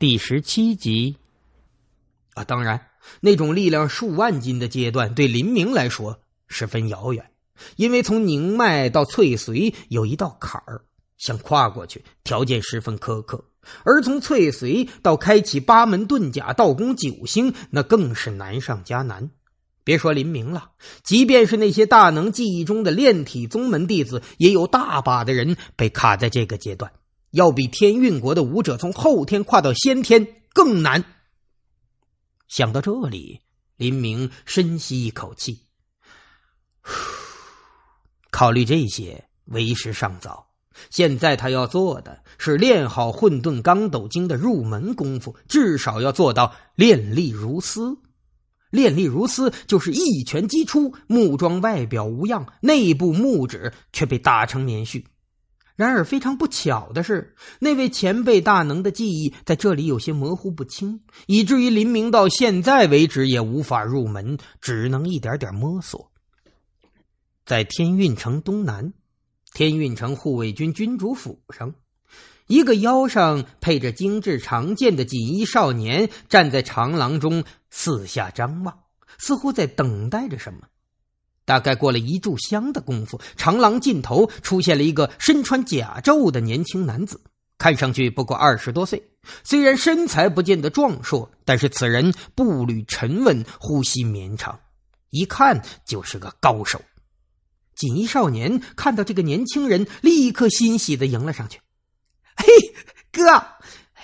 第十七集，啊，当然，那种力量数万斤的阶段，对林明来说十分遥远，因为从宁脉到翠髓有一道坎儿，想跨过去条件十分苛刻，而从翠髓到开启八门遁甲道功九星，那更是难上加难。别说林明了，即便是那些大能记忆中的炼体宗门弟子，也有大把的人被卡在这个阶段。要比天运国的武者从后天跨到先天更难。想到这里，林明深吸一口气。考虑这些为时尚早，现在他要做的是练好混沌钢斗经的入门功夫，至少要做到练力如丝。练力如丝，就是一拳击出，木桩外表无恙，内部木质却被打成棉絮。然而非常不巧的是，那位前辈大能的记忆在这里有些模糊不清，以至于林明到现在为止也无法入门，只能一点点摸索。在天运城东南，天运城护卫军军主府上，一个腰上配着精致长剑的锦衣少年站在长廊中，四下张望，似乎在等待着什么。大概过了一炷香的功夫，长廊尽头出现了一个身穿甲胄的年轻男子，看上去不过二十多岁。虽然身材不见得壮硕，但是此人步履沉稳，呼吸绵长，一看就是个高手。锦衣少年看到这个年轻人，立刻欣喜的迎了上去：“嘿，哥，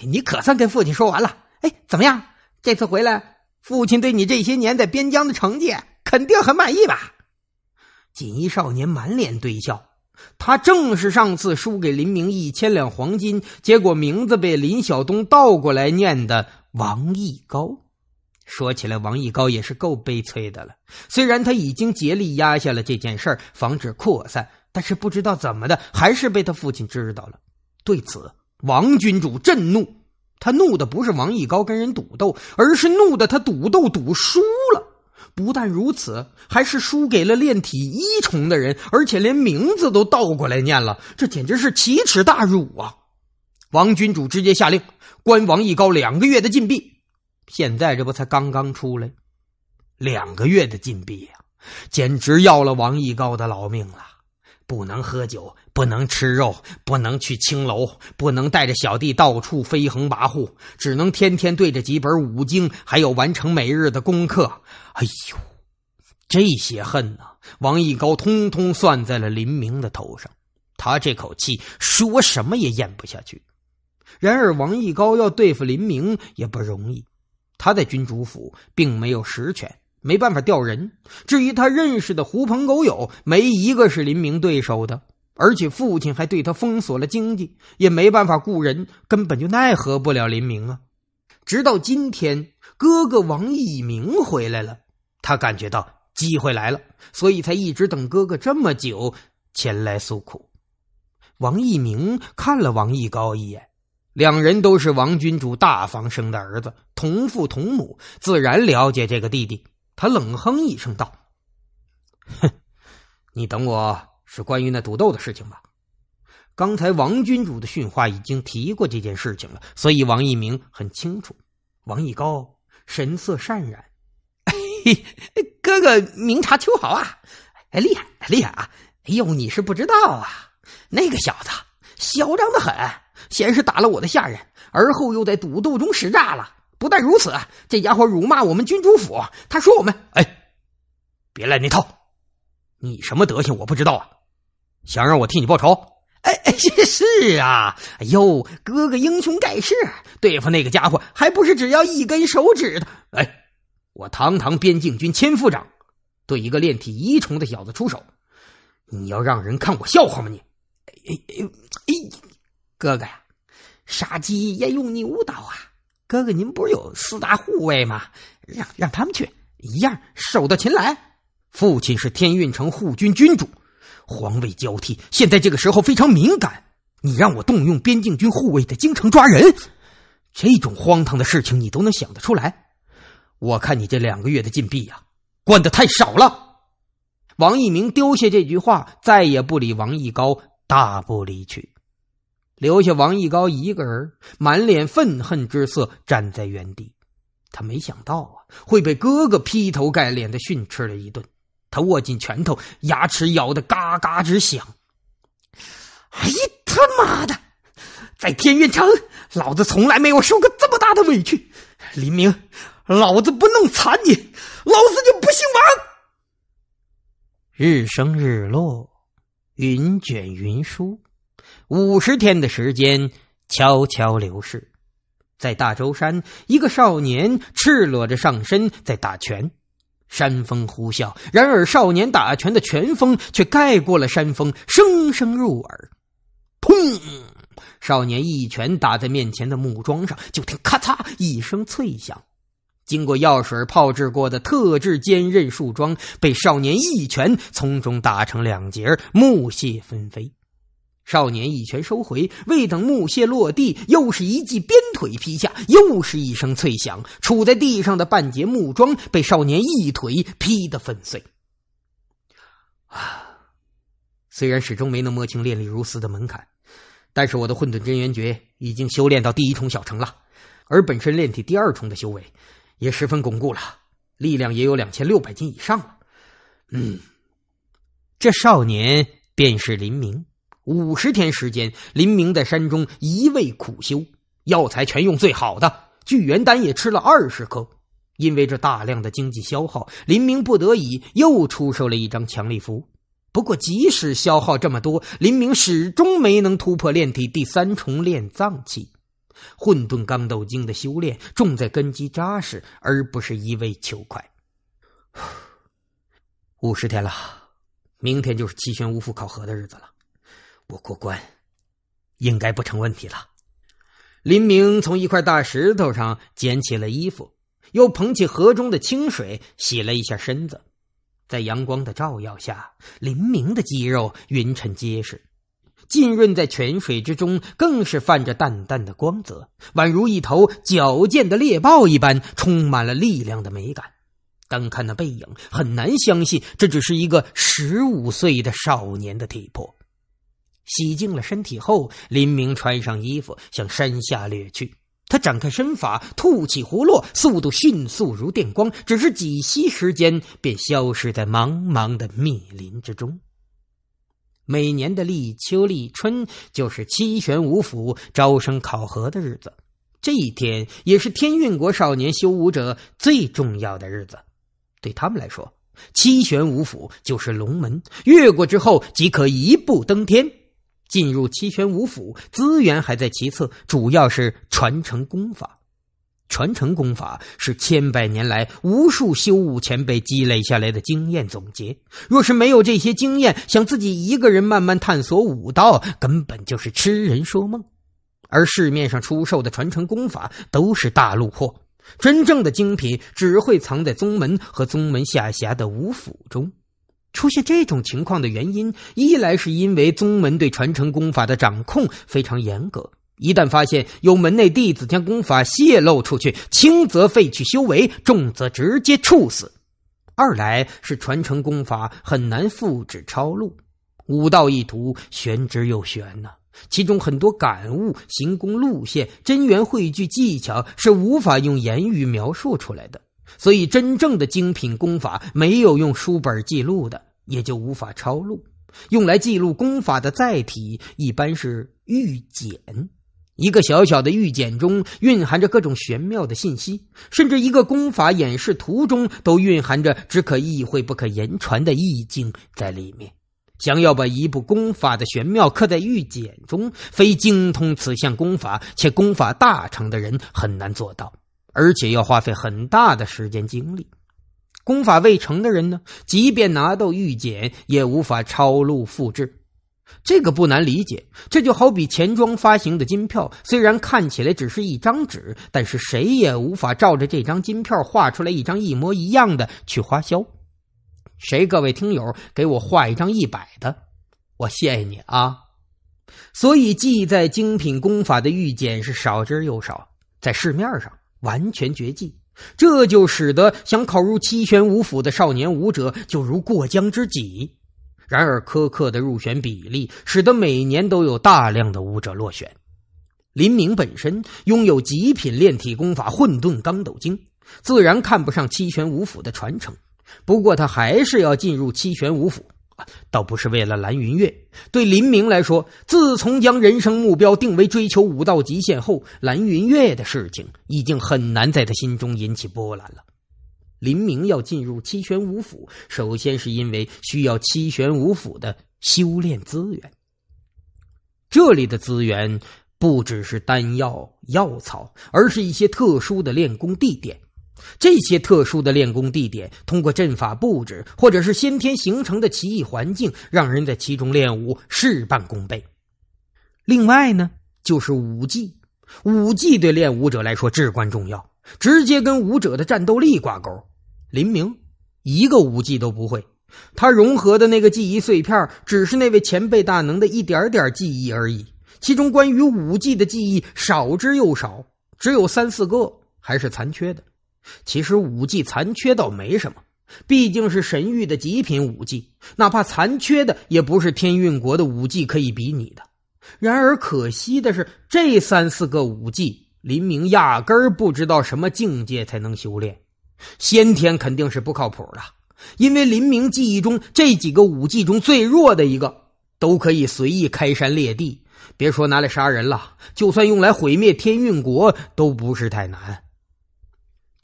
你可算跟父亲说完了。哎，怎么样？这次回来，父亲对你这些年在边疆的成绩肯定很满意吧？”锦衣少年满脸堆笑，他正是上次输给林明一千两黄金，结果名字被林晓东倒过来念的王艺高。说起来，王艺高也是够悲催的了。虽然他已经竭力压下了这件事儿，防止扩散，但是不知道怎么的，还是被他父亲知道了。对此，王君主震怒。他怒的不是王艺高跟人赌斗，而是怒的他赌斗赌输了。不但如此，还是输给了炼体一重的人，而且连名字都倒过来念了，这简直是奇耻大辱啊！王君主直接下令关王一高两个月的禁闭，现在这不才刚刚出来，两个月的禁闭呀，简直要了王一高的老命了。不能喝酒，不能吃肉，不能去青楼，不能带着小弟到处飞横跋扈，只能天天对着几本五经，还有完成每日的功课。哎呦，这些恨呢，王一高通通算在了林明的头上，他这口气说什么也咽不下去。然而，王一高要对付林明也不容易，他在君主府并没有实权。没办法调人。至于他认识的狐朋狗友，没一个是林明对手的。而且父亲还对他封锁了经济，也没办法雇人，根本就奈何不了林明啊！直到今天，哥哥王一鸣回来了，他感觉到机会来了，所以才一直等哥哥这么久前来诉苦。王一鸣看了王一高一眼，两人都是王君主大房生的儿子，同父同母，自然了解这个弟弟。他冷哼一声道：“哼，你等我是关于那赌斗的事情吧？刚才王君主的训话已经提过这件事情了，所以王一鸣很清楚。”王一高神色善然：“哥哥明察秋毫啊，哎，厉害厉害啊！哎呦，你是不知道啊，那个小子嚣张的很，先是打了我的下人，而后又在赌斗中使诈了。”不但如此，这家伙辱骂我们君主府，他说我们哎，别来那套，你什么德行我不知道啊！想让我替你报仇？哎哎，是啊，哎呦，哥哥英雄盖世，对付那个家伙还不是只要一根手指头？哎，我堂堂边境军千副长，对一个练体一重的小子出手，你要让人看我笑话吗？你，哎哎哎，哥哥呀，杀鸡焉用牛刀啊！哥哥，您不是有四大护卫吗？让让他们去，一样手到擒来。父亲是天运城护军军主，皇位交替，现在这个时候非常敏感。你让我动用边境军护卫在京城抓人，这种荒唐的事情你都能想得出来？我看你这两个月的禁闭呀，关的太少了。王一鸣丢下这句话，再也不理王一高，大步离去。留下王一高一个人，满脸愤恨之色站在原地。他没想到啊，会被哥哥劈头盖脸的训斥了一顿。他握紧拳头，牙齿咬得嘎嘎直响。哎，他妈的，在天运城，老子从来没有受过这么大的委屈。黎明，老子不弄残你，老子就不姓王。日升日落，云卷云舒。五十天的时间悄悄流逝，在大舟山，一个少年赤裸着上身在打拳，山风呼啸，然而少年打拳的拳风却盖过了山风，声声入耳。砰！少年一拳打在面前的木桩上，就听咔嚓一声脆响。经过药水泡制过的特制坚韧树桩，被少年一拳从中打成两截，木屑纷飞。少年一拳收回，未等木屑落地，又是一记鞭腿劈下，又是一声脆响。杵在地上的半截木桩被少年一腿劈得粉碎。啊！虽然始终没能摸清炼力如斯的门槛，但是我的混沌真元诀已经修炼到第一重小成了，而本身炼体第二重的修为也十分巩固了，力量也有两千六百斤以上了。嗯，这少年便是林明。五十天时间，林明在山中一味苦修，药材全用最好的，聚元丹也吃了二十颗。因为这大量的经济消耗，林明不得已又出售了一张强力符。不过，即使消耗这么多，林明始终没能突破炼体第三重炼脏期。混沌刚斗经的修炼重在根基扎实，而不是一味求快。五十天了，明天就是七玄五府考核的日子了。不过关，应该不成问题了。林明从一块大石头上捡起了衣服，又捧起河中的清水洗了一下身子。在阳光的照耀下，林明的肌肉匀称结实，浸润在泉水之中，更是泛着淡淡的光泽，宛如一头矫健的猎豹一般，充满了力量的美感。单看那背影，很难相信这只是一个十五岁的少年的体魄。洗净了身体后，林明穿上衣服，向山下掠去。他展开身法，吐起葫芦，速度迅速如电光，只是几息时间，便消失在茫茫的密林之中。每年的立秋、立春，就是七玄五府招生考核的日子。这一天，也是天运国少年修武者最重要的日子。对他们来说，七玄五府就是龙门，越过之后，即可一步登天。进入七玄五府，资源还在其次，主要是传承功法。传承功法是千百年来无数修武前辈积累下来的经验总结。若是没有这些经验，想自己一个人慢慢探索武道，根本就是痴人说梦。而市面上出售的传承功法都是大陆货，真正的精品只会藏在宗门和宗门下辖的五府中。出现这种情况的原因，一来是因为宗门对传承功法的掌控非常严格，一旦发现有门内弟子将功法泄露出去，轻则废去修为，重则直接处死；二来是传承功法很难复制抄录，武道一途玄之又玄呐，其中很多感悟、行功路线、真元汇聚技巧是无法用言语描述出来的。所以，真正的精品功法没有用书本记录的，也就无法抄录。用来记录功法的载体一般是玉简，一个小小的玉简中蕴含着各种玄妙的信息，甚至一个功法演示图中都蕴含着只可意会不可言传的意境在里面。想要把一部功法的玄妙刻在玉简中，非精通此项功法且功法大成的人很难做到。而且要花费很大的时间精力，功法未成的人呢，即便拿到玉简，也无法抄录复制。这个不难理解，这就好比钱庄发行的金票，虽然看起来只是一张纸，但是谁也无法照着这张金票画出来一张一模一样的去花销。谁？各位听友，给我画一张一百的，我谢谢你啊。所以，记载精品功法的玉简是少之又少，在市面上。完全绝迹，这就使得想考入七玄武府的少年武者就如过江之鲫。然而苛刻的入选比例，使得每年都有大量的武者落选。林明本身拥有极品炼体功法《混沌钢斗经》，自然看不上七玄武府的传承。不过他还是要进入七玄武府。倒不是为了蓝云月，对林明来说，自从将人生目标定为追求武道极限后，蓝云月的事情已经很难在他心中引起波澜了。林明要进入七玄武府，首先是因为需要七玄武府的修炼资源。这里的资源不只是丹药、药草，而是一些特殊的练功地点。这些特殊的练功地点，通过阵法布置或者是先天形成的奇异环境，让人在其中练武事半功倍。另外呢，就是武技，武技对练武者来说至关重要，直接跟武者的战斗力挂钩。林明一个武技都不会，他融合的那个记忆碎片，只是那位前辈大能的一点点记忆而已，其中关于武技的记忆少之又少，只有三四个，还是残缺的。其实武技残缺倒没什么，毕竟是神域的极品武技，哪怕残缺的也不是天运国的武技可以比拟的。然而可惜的是，这三四个武技，林明压根儿不知道什么境界才能修炼，先天肯定是不靠谱的。因为林明记忆中这几个武技中最弱的一个，都可以随意开山裂地，别说拿来杀人了，就算用来毁灭天运国，都不是太难。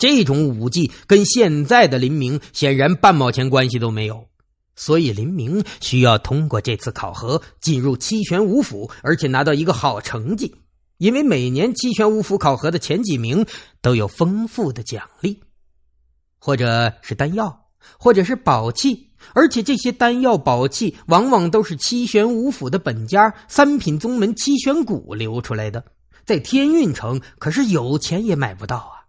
这种武技跟现在的林明显然半毛钱关系都没有，所以林明需要通过这次考核进入七玄五府，而且拿到一个好成绩。因为每年七玄五府考核的前几名都有丰富的奖励，或者是丹药，或者是宝器，而且这些丹药宝器往往都是七玄五府的本家三品宗门七玄谷留出来的，在天运城可是有钱也买不到啊。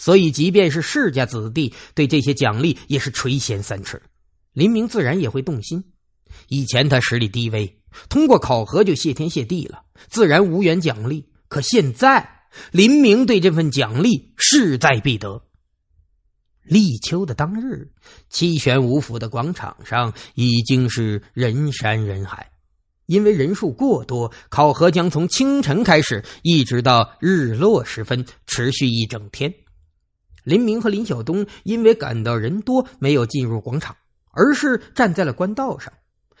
所以，即便是世家子弟对这些奖励也是垂涎三尺，林明自然也会动心。以前他实力低微，通过考核就谢天谢地了，自然无缘奖励。可现在，林明对这份奖励势在必得。立秋的当日，七玄五府的广场上已经是人山人海，因为人数过多，考核将从清晨开始，一直到日落时分，持续一整天。林明和林晓东因为感到人多，没有进入广场，而是站在了官道上。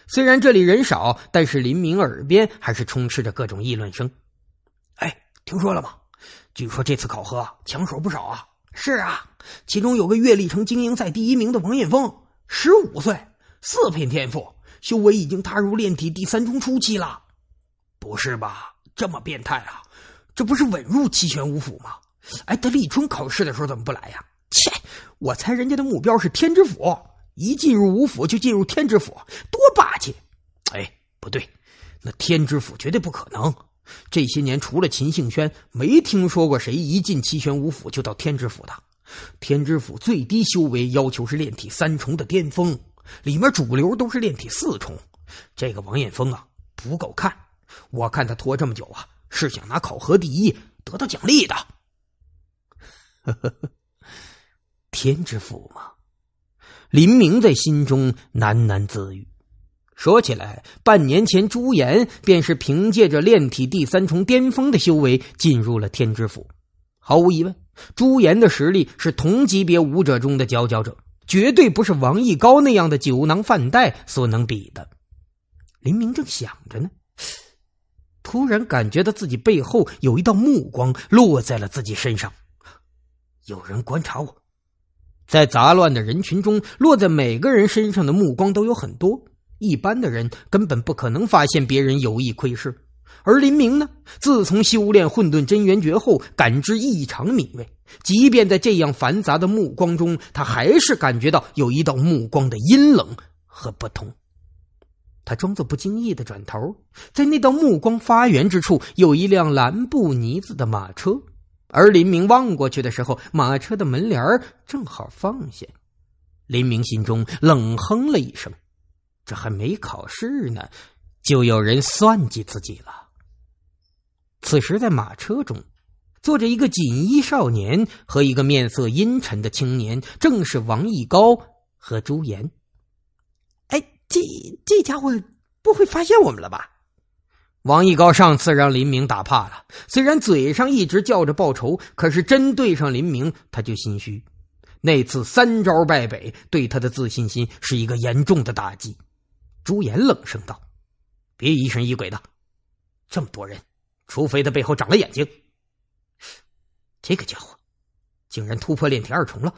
虽然这里人少，但是林明耳边还是充斥着各种议论声。“哎，听说了吗？据说这次考核抢手不少啊。”“是啊，其中有个月历城精英赛第一名的王艳峰，十五岁，四品天赋，修为已经踏入炼体第三重初期了。”“不是吧，这么变态啊？这不是稳入七玄五府吗？”哎，他立春考试的时候怎么不来呀？切！我猜人家的目标是天之府，一进入五府就进入天之府，多霸气！哎，不对，那天之府绝对不可能。这些年除了秦兴轩，没听说过谁一进七玄五府就到天之府的。天之府最低修为要求是炼体三重的巅峰，里面主流都是炼体四重。这个王彦峰啊，不够看。我看他拖这么久啊，是想拿考核第一，得到奖励的。呵呵呵，天之府嘛，林明在心中喃喃自语。说起来，半年前朱颜便是凭借着炼体第三重巅峰的修为进入了天之府。毫无疑问，朱颜的实力是同级别武者中的佼佼者，绝对不是王一高那样的酒囊饭袋所能比的。林明正想着呢，突然感觉到自己背后有一道目光落在了自己身上。有人观察我，在杂乱的人群中，落在每个人身上的目光都有很多。一般的人根本不可能发现别人有意窥视，而林明呢？自从修炼混沌真元诀后，感知异常敏锐。即便在这样繁杂的目光中，他还是感觉到有一道目光的阴冷和不同。他装作不经意的转头，在那道目光发源之处，有一辆蓝布呢子的马车。而林明望过去的时候，马车的门帘正好放下。林明心中冷哼了一声，这还没考试呢，就有人算计自己了。此时在马车中，坐着一个锦衣少年和一个面色阴沉的青年，正是王艺高和朱颜。哎，这这家伙不会发现我们了吧？王一高上次让林明打怕了，虽然嘴上一直叫着报仇，可是真对上林明，他就心虚。那次三招败北，对他的自信心是一个严重的打击。朱颜冷声道：“别疑神疑鬼的，这么多人，除非他背后长了眼睛。这个家伙竟然突破炼体二重了，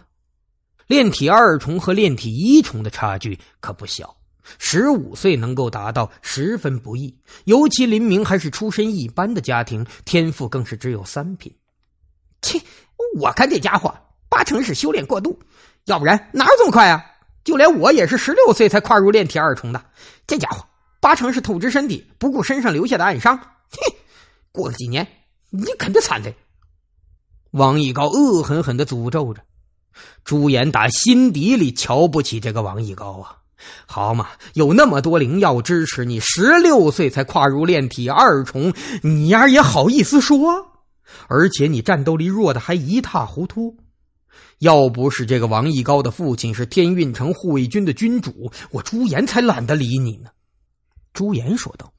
炼体二重和炼体一重的差距可不小。”十五岁能够达到，十分不易。尤其林明还是出身一般的家庭，天赋更是只有三品。切！我看这家伙八成是修炼过度，要不然哪有这么快啊？就连我也是十六岁才跨入炼体二重的，这家伙八成是透支身体，不顾身上留下的暗伤。哼！过了几年，你肯定惨的。王一高恶狠狠的诅咒着，朱颜打心底里瞧不起这个王一高啊。好嘛，有那么多灵药支持你，十六岁才跨入炼体二重，你丫也好意思说？而且你战斗力弱的还一塌糊涂，要不是这个王一高的父亲是天运城护卫军的军主，我朱颜才懒得理你呢。”朱颜说道，“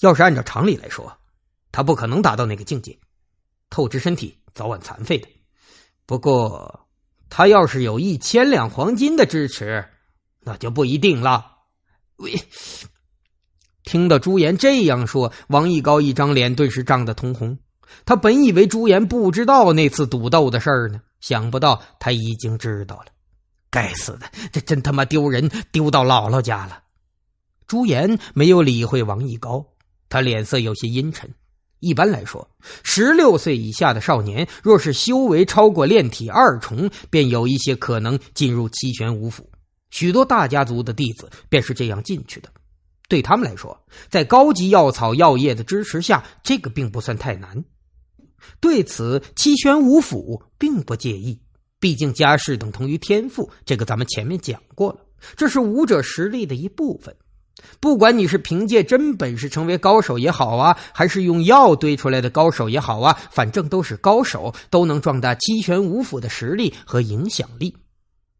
要是按照常理来说，他不可能达到那个境界，透支身体，早晚残废的。不过……他要是有一千两黄金的支持，那就不一定了。喂，听到朱颜这样说，王一高一张脸顿时涨得通红。他本以为朱颜不知道那次赌斗的事儿呢，想不到他已经知道了。该死的，这真他妈丢人，丢到姥姥家了。朱颜没有理会王一高，他脸色有些阴沉。一般来说，十六岁以下的少年，若是修为超过炼体二重，便有一些可能进入七玄武府。许多大家族的弟子便是这样进去的。对他们来说，在高级药草药业的支持下，这个并不算太难。对此，七玄武府并不介意，毕竟家世等同于天赋，这个咱们前面讲过了，这是武者实力的一部分。不管你是凭借真本事成为高手也好啊，还是用药堆出来的高手也好啊，反正都是高手，都能壮大七玄武府的实力和影响力。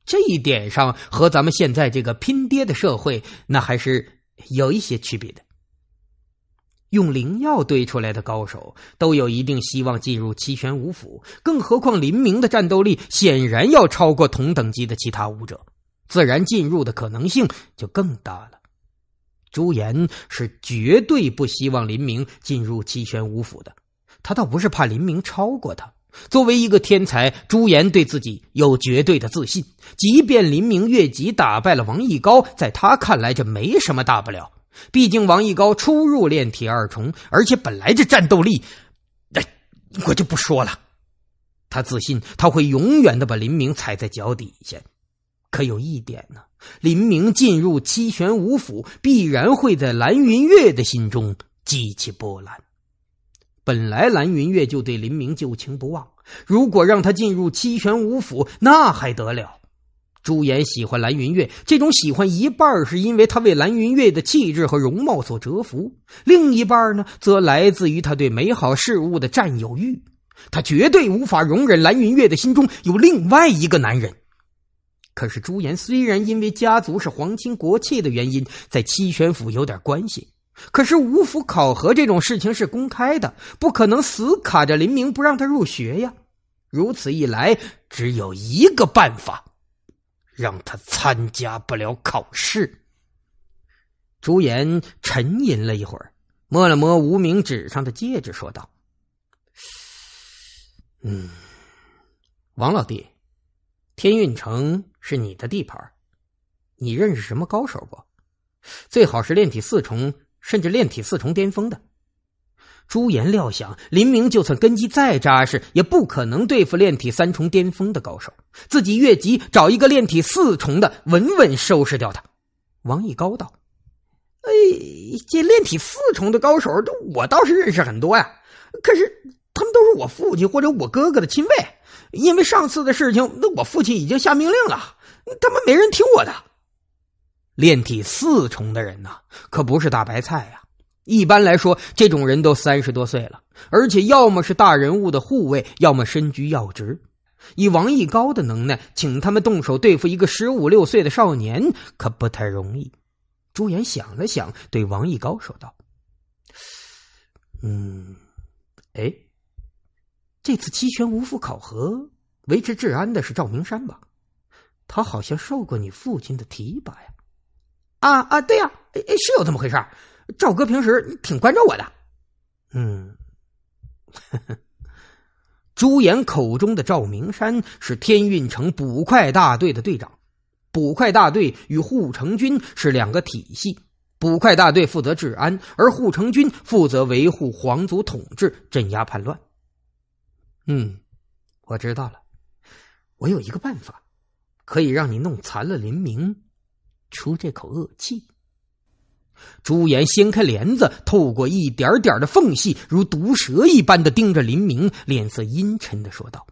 这一点上和咱们现在这个拼爹的社会，那还是有一些区别的。用灵药堆出来的高手都有一定希望进入七玄武府，更何况林明的战斗力显然要超过同等级的其他武者，自然进入的可能性就更大了。朱颜是绝对不希望林明进入七玄武府的。他倒不是怕林明超过他，作为一个天才，朱颜对自己有绝对的自信。即便林明越级打败了王一高，在他看来这没什么大不了。毕竟王一高初入炼体二重，而且本来这战斗力，哎，我就不说了。他自信他会永远的把林明踩在脚底下，可有一点呢。林明进入七玄五府，必然会在蓝云月的心中激起波澜。本来蓝云月就对林明旧情不忘，如果让他进入七玄五府，那还得了？朱颜喜欢蓝云月，这种喜欢一半是因为他为蓝云月的气质和容貌所折服，另一半呢，则来自于他对美好事物的占有欲。他绝对无法容忍蓝云月的心中有另外一个男人。可是朱颜虽然因为家族是皇亲国戚的原因，在七玄府有点关系，可是五府考核这种事情是公开的，不可能死卡着林明不让他入学呀。如此一来，只有一个办法，让他参加不了考试。朱颜沉吟了一会儿，摸了摸无名指上的戒指，说道：“嗯，王老弟，天运城。”是你的地盘，你认识什么高手不？最好是炼体四重，甚至炼体四重巅峰的。朱颜料想，林明就算根基再扎实，也不可能对付炼体三重巅峰的高手。自己越级找一个炼体四重的，稳稳收拾掉他。王一高道：“哎，这炼体四重的高手，我倒是认识很多呀。可是他们都是我父亲或者我哥哥的亲卫，因为上次的事情，那我父亲已经下命令了。”你他妈没人听我的！炼体四重的人呐，可不是大白菜呀。一般来说，这种人都三十多岁了，而且要么是大人物的护卫，要么身居要职。以王一高的能耐，请他们动手对付一个十五六岁的少年，可不太容易。朱颜想了想，对王一高说道：“嗯，哎，这次七权五府考核维持治安的是赵明山吧？”他好像受过你父亲的提拔呀！啊啊，对呀，是有这么回事儿。赵哥平时挺关照我的。嗯，朱颜口中的赵明山是天运城捕快大队的队长。捕快大队与护城军是两个体系，捕快大队负责治安，而护城军负责维护皇族统治、镇压叛乱。嗯，我知道了。我有一个办法。可以让你弄残了林明，出这口恶气。朱颜掀开帘子，透过一点点的缝隙，如毒蛇一般的盯着林明，脸色阴沉的说道。